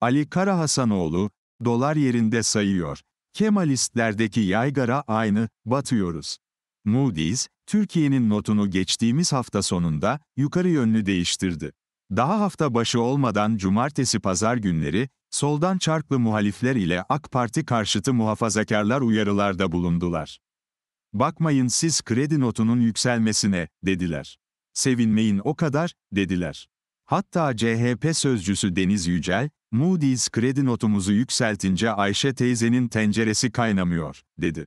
Ali Kara Hasanoğlu dolar yerinde sayıyor. Kemalistlerdeki yaygara aynı, batıyoruz. Moody's, Türkiye'nin notunu geçtiğimiz hafta sonunda yukarı yönlü değiştirdi. Daha hafta başı olmadan cumartesi pazar günleri, soldan çarklı muhalifler ile AK Parti karşıtı muhafazakarlar uyarılarda bulundular. Bakmayın siz kredi notunun yükselmesine, dediler. Sevinmeyin o kadar, dediler. Hatta CHP sözcüsü Deniz Yücel, Moody's kredi notumuzu yükseltince Ayşe teyzenin tenceresi kaynamıyor, dedi.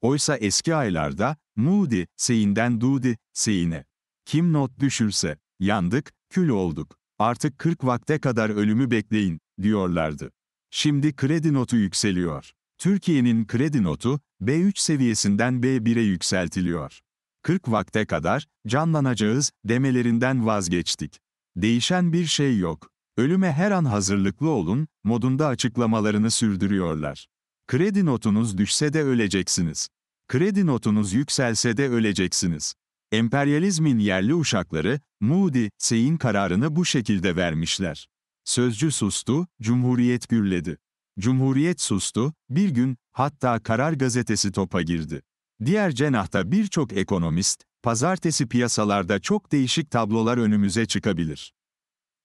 Oysa eski aylarda, Moody, seyinden Dudi, seyine. Kim not düşürse, yandık, kül olduk, artık 40 vakte kadar ölümü bekleyin, diyorlardı. Şimdi kredi notu yükseliyor. Türkiye'nin kredi notu, B3 seviyesinden B1'e yükseltiliyor. 40 vakte kadar, canlanacağız, demelerinden vazgeçtik. Değişen bir şey yok ölüme her an hazırlıklı olun, modunda açıklamalarını sürdürüyorlar. Kredi notunuz düşse de öleceksiniz. Kredi notunuz yükselse de öleceksiniz. Emperyalizmin yerli uşakları, Moody, Sey'in kararını bu şekilde vermişler. Sözcü sustu, Cumhuriyet gürledi. Cumhuriyet sustu, bir gün, hatta Karar Gazetesi topa girdi. Diğer cenahta birçok ekonomist, pazartesi piyasalarda çok değişik tablolar önümüze çıkabilir.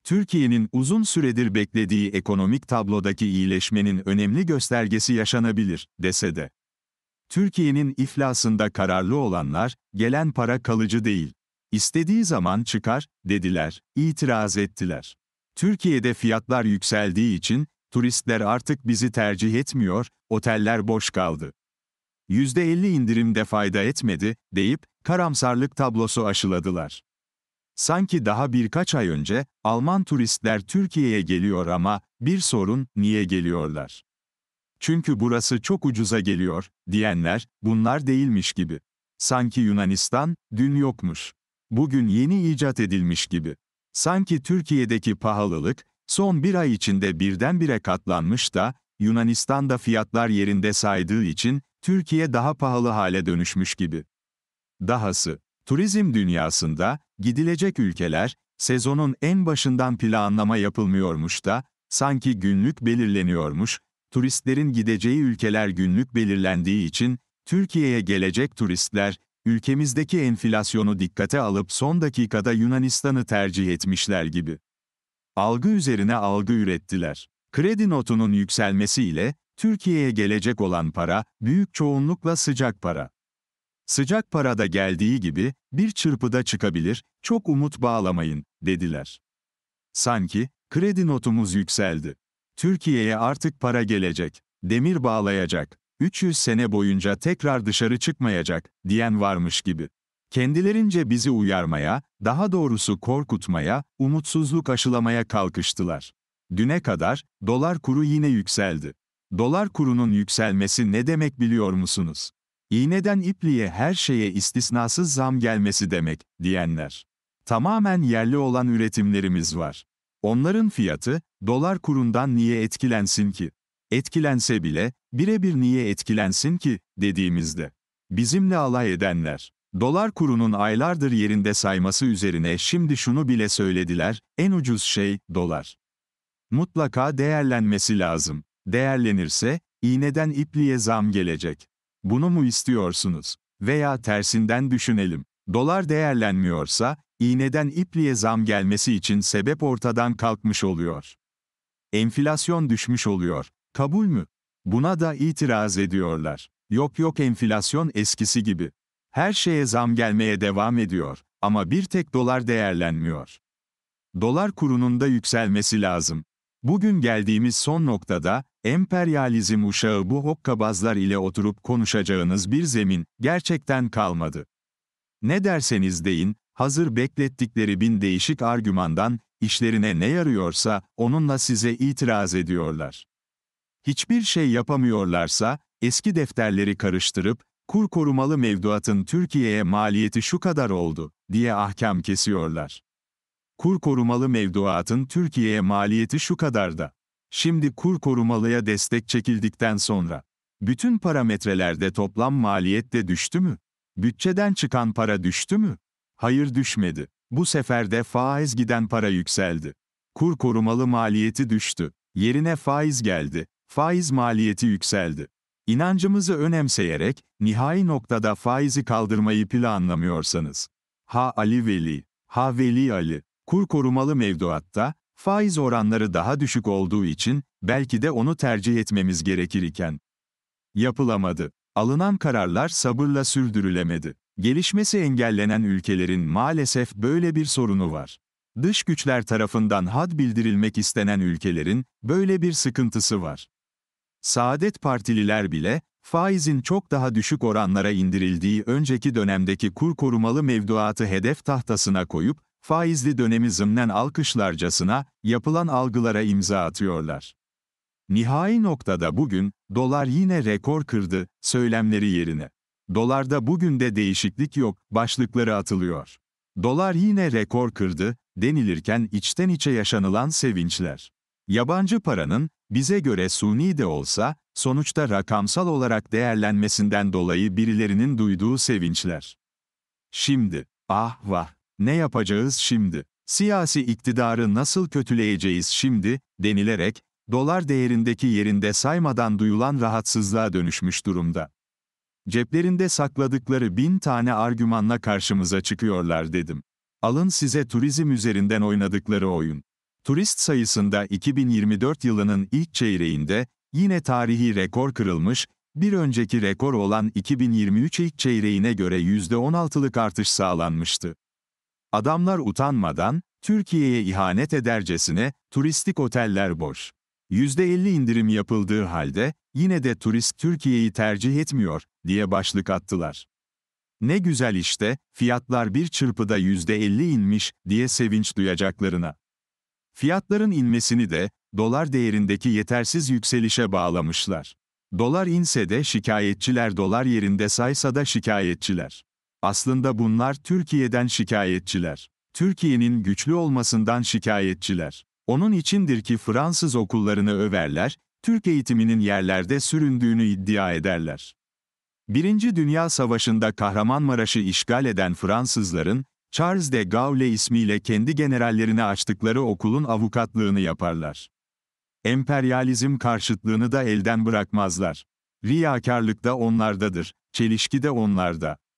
Türkiye'nin uzun süredir beklediği ekonomik tablodaki iyileşmenin önemli göstergesi yaşanabilir, dese de. Türkiye'nin iflasında kararlı olanlar, gelen para kalıcı değil. İstediği zaman çıkar, dediler, itiraz ettiler. Türkiye'de fiyatlar yükseldiği için, turistler artık bizi tercih etmiyor, oteller boş kaldı. %50 indirimde fayda etmedi, deyip, karamsarlık tablosu aşıladılar. Sanki daha birkaç ay önce, Alman turistler Türkiye'ye geliyor ama, bir sorun, niye geliyorlar? Çünkü burası çok ucuza geliyor, diyenler, bunlar değilmiş gibi. Sanki Yunanistan, dün yokmuş. Bugün yeni icat edilmiş gibi. Sanki Türkiye'deki pahalılık, son bir ay içinde birdenbire katlanmış da, Yunanistan'da fiyatlar yerinde saydığı için, Türkiye daha pahalı hale dönüşmüş gibi. Dahası, turizm dünyasında, Gidilecek ülkeler, sezonun en başından planlama yapılmıyormuş da, sanki günlük belirleniyormuş, turistlerin gideceği ülkeler günlük belirlendiği için, Türkiye'ye gelecek turistler, ülkemizdeki enflasyonu dikkate alıp son dakikada Yunanistan'ı tercih etmişler gibi. Algı üzerine algı ürettiler. Kredi notunun yükselmesiyle, Türkiye'ye gelecek olan para, büyük çoğunlukla sıcak para. Sıcak para da geldiği gibi, bir çırpıda çıkabilir, çok umut bağlamayın, dediler. Sanki, kredi notumuz yükseldi. Türkiye'ye artık para gelecek, demir bağlayacak, 300 sene boyunca tekrar dışarı çıkmayacak, diyen varmış gibi. Kendilerince bizi uyarmaya, daha doğrusu korkutmaya, umutsuzluk aşılamaya kalkıştılar. Düne kadar, dolar kuru yine yükseldi. Dolar kurunun yükselmesi ne demek biliyor musunuz? İğneden ipliğe her şeye istisnasız zam gelmesi demek, diyenler. Tamamen yerli olan üretimlerimiz var. Onların fiyatı, dolar kurundan niye etkilensin ki? Etkilense bile, birebir niye etkilensin ki, dediğimizde. Bizimle alay edenler. Dolar kurunun aylardır yerinde sayması üzerine şimdi şunu bile söylediler, en ucuz şey, dolar. Mutlaka değerlenmesi lazım. Değerlenirse, iğneden ipliğe zam gelecek. Bunu mu istiyorsunuz? Veya tersinden düşünelim. Dolar değerlenmiyorsa, iğneden ipliğe zam gelmesi için sebep ortadan kalkmış oluyor. Enflasyon düşmüş oluyor. Kabul mü? Buna da itiraz ediyorlar. Yok yok enflasyon eskisi gibi. Her şeye zam gelmeye devam ediyor ama bir tek dolar değerlenmiyor. Dolar kurunun da yükselmesi lazım. Bugün geldiğimiz son noktada, emperyalizm uşağı bu hokkabazlar ile oturup konuşacağınız bir zemin, gerçekten kalmadı. Ne derseniz deyin, hazır beklettikleri bin değişik argümandan, işlerine ne yarıyorsa, onunla size itiraz ediyorlar. Hiçbir şey yapamıyorlarsa, eski defterleri karıştırıp, kur korumalı mevduatın Türkiye'ye maliyeti şu kadar oldu, diye ahkam kesiyorlar. Kur korumalı mevduatın Türkiye'ye maliyeti şu kadar da. Şimdi kur korumalıya destek çekildikten sonra bütün parametrelerde toplam maliyet de düştü mü? Bütçeden çıkan para düştü mü? Hayır düşmedi. Bu sefer de faiz giden para yükseldi. Kur korumalı maliyeti düştü. Yerine faiz geldi. Faiz maliyeti yükseldi. İnancımızı önemseyerek, nihai noktada faizi kaldırmayı planlamıyorsanız. Ha Ali Veli, ha Veli Ali kur korumalı mevduatta, faiz oranları daha düşük olduğu için, belki de onu tercih etmemiz gerekir iken. Yapılamadı. Alınan kararlar sabırla sürdürülemedi. Gelişmesi engellenen ülkelerin maalesef böyle bir sorunu var. Dış güçler tarafından had bildirilmek istenen ülkelerin böyle bir sıkıntısı var. Saadet Partililer bile, faizin çok daha düşük oranlara indirildiği önceki dönemdeki kur korumalı mevduatı hedef tahtasına koyup, faizli dönemi zımnen alkışlarcasına, yapılan algılara imza atıyorlar. Nihai noktada bugün, dolar yine rekor kırdı, söylemleri yerine. Dolarda bugün de değişiklik yok, başlıkları atılıyor. Dolar yine rekor kırdı, denilirken içten içe yaşanılan sevinçler. Yabancı paranın, bize göre suni de olsa, sonuçta rakamsal olarak değerlenmesinden dolayı birilerinin duyduğu sevinçler. Şimdi, ah vah, ne yapacağız şimdi? Siyasi iktidarı nasıl kötüleyeceğiz şimdi, denilerek, dolar değerindeki yerinde saymadan duyulan rahatsızlığa dönüşmüş durumda. Ceplerinde sakladıkları bin tane argümanla karşımıza çıkıyorlar dedim. Alın size turizm üzerinden oynadıkları oyun. Turist sayısında 2024 yılının ilk çeyreğinde, yine tarihi rekor kırılmış, bir önceki rekor olan 2023 ilk çeyreğine göre %16'lık artış sağlanmıştı. Adamlar utanmadan, Türkiye'ye ihanet edercesine, turistik oteller boş. %50 indirim yapıldığı halde, yine de turist Türkiye'yi tercih etmiyor, diye başlık attılar. Ne güzel işte, fiyatlar bir çırpıda %50 inmiş, diye sevinç duyacaklarına. Fiyatların inmesini de, dolar değerindeki yetersiz yükselişe bağlamışlar. Dolar inse de şikayetçiler dolar yerinde saysa da şikayetçiler. Aslında bunlar Türkiye'den şikayetçiler. Türkiye'nin güçlü olmasından şikayetçiler. Onun içindir ki Fransız okullarını överler, Türk eğitiminin yerlerde süründüğünü iddia ederler. Birinci Dünya Savaşı'nda Kahramanmaraş'ı işgal eden Fransızların, Charles de Gaulle ismiyle kendi generallerini açtıkları okulun avukatlığını yaparlar. Emperyalizm karşıtlığını da elden bırakmazlar. Riyakarlık da onlardadır, çelişki de onlarda.